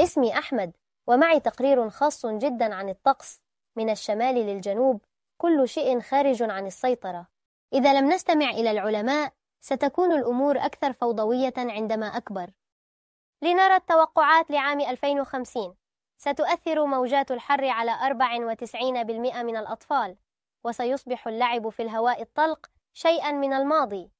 اسمي أحمد ومعي تقرير خاص جدا عن الطقس من الشمال للجنوب كل شيء خارج عن السيطرة إذا لم نستمع إلى العلماء ستكون الأمور أكثر فوضوية عندما أكبر لنرى التوقعات لعام 2050 ستؤثر موجات الحر على 94% من الأطفال وسيصبح اللعب في الهواء الطلق شيئا من الماضي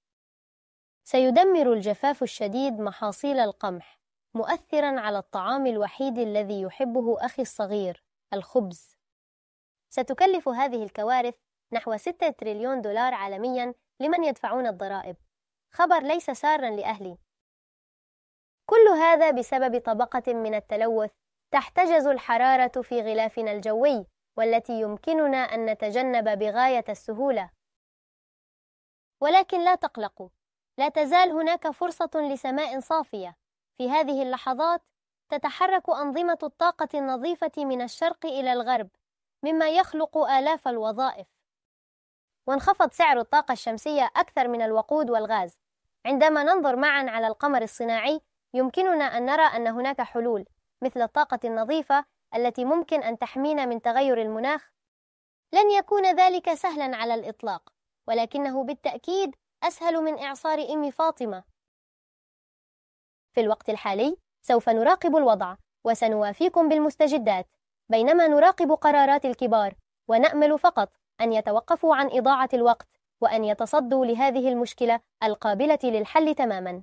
سيدمر الجفاف الشديد محاصيل القمح مؤثرا على الطعام الوحيد الذي يحبه أخي الصغير الخبز ستكلف هذه الكوارث نحو 6 تريليون دولار عالميا لمن يدفعون الضرائب خبر ليس سارا لأهلي كل هذا بسبب طبقة من التلوث تحتجز الحرارة في غلافنا الجوي والتي يمكننا أن نتجنب بغاية السهولة ولكن لا تقلقوا لا تزال هناك فرصة لسماء صافية في هذه اللحظات تتحرك أنظمة الطاقة النظيفة من الشرق إلى الغرب مما يخلق آلاف الوظائف وانخفض سعر الطاقة الشمسية أكثر من الوقود والغاز عندما ننظر معا على القمر الصناعي يمكننا أن نرى أن هناك حلول مثل الطاقة النظيفة التي ممكن أن تحمينا من تغير المناخ لن يكون ذلك سهلا على الإطلاق ولكنه بالتأكيد أسهل من إعصار أم فاطمة في الوقت الحالي سوف نراقب الوضع وسنوافيكم بالمستجدات بينما نراقب قرارات الكبار ونأمل فقط أن يتوقفوا عن إضاعة الوقت وأن يتصدوا لهذه المشكلة القابلة للحل تماما